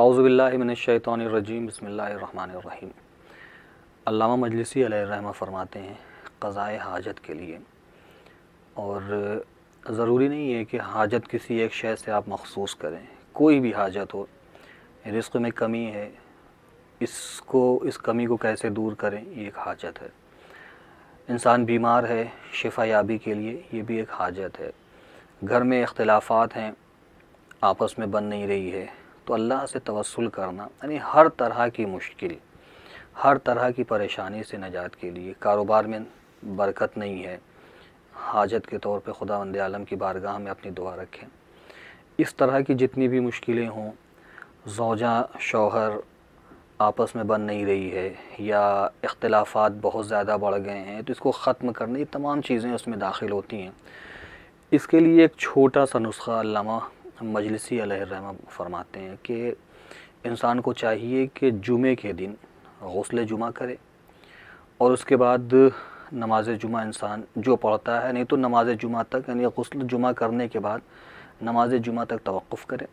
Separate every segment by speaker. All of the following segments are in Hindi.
Speaker 1: हाउज़बिल्लिमिनशैतरजीम बसमीम अल्लामा मजलिसी रहमा फरमाते हैं क़ज़ाए हाजत के लिए और ज़रूरी नहीं है कि हाजत किसी एक शय से आप मखसूस करें कोई भी हाजत हो रिस्क में कमी है इसको इस कमी को कैसे दूर करें ये एक हाजत है इंसान बीमार है शिफा याबी के लिए ये भी एक हाजत है घर में अख्तिलाफ़ात हैं आपस में बन नहीं रही है तो अल्लाह से तवसल करना यानी हर तरह की मुश्किल हर तरह की परेशानी से नजात के लिए कारोबार में बरकत नहीं है हाजत के तौर पे खुदा वंद आलम की बारगाह में अपनी दुआ रखें इस तरह की जितनी भी मुश्किलें हों जोजा शौहर आपस में बन नहीं रही है या इख्लाफा बहुत ज़्यादा बढ़ गए हैं तो इसको ख़त्म करने ये तमाम चीज़ें उसमें दाखिल होती हैं इसके लिए एक छोटा सा नुस्खा मजलिसी रहम फरमाते हैं कि इंसान को चाहिए कि जुमे के दिन गौसल जुमा करे और उसके बाद नमाज जुमा इंसान जो पढ़ता है नहीं तो नमाज जुमा तक यानी गसल जुमा करने के बाद नमाज जुमा तक तवक़ करें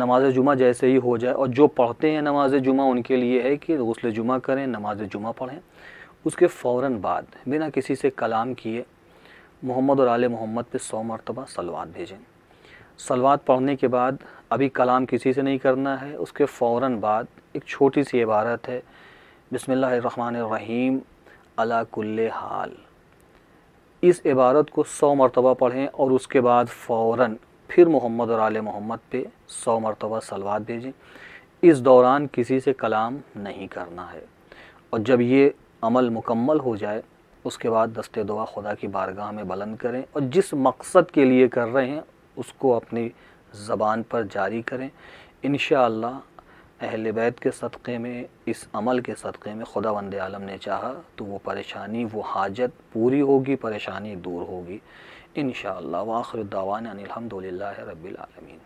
Speaker 1: नमाज जुमा जैसे ही हो जाए और जो पढ़ते हैं नमाज जुमा उनके लिए है कि गसल जुमा करें नमाज जुमा पढ़ें उसके फ़ौर बाद बिना किसी से कलाम किए मोहम्मद और आल मोहम्मद पे सौ मरतबा सलवाद भेजें सलवात पढ़ने के बाद अभी कलाम किसी से नहीं करना है उसके फ़ौर बाद एक छोटी सी इबारत है बसमीम अलाकुल्ल हाल इस इबारत को सौ मरतबा पढ़ें और उसके बाद फ़ौर फिर मोहम्मद और आल मोहम्मद पे सौ मरतबा सलवात भेजें इस दौरान किसी से कलाम नहीं करना है और जब ये अमल मुकम्मल हो जाए उसके बाद दस्ते दुआ खुदा की बारगाह में बुलंद करें और जिस मकसद के लिए कर रहे हैं उसको अपनी ज़बान पर जारी करें इन अहल बैत के सदक़े में इस अमल के सदक़े में खुदा वंद आलम ने चाहा तो वो परेशानी वो हाजत पूरी होगी परेशानी दूर होगी इन शाह वाखिर दावान अनिलहमदिल्ला रबालमीन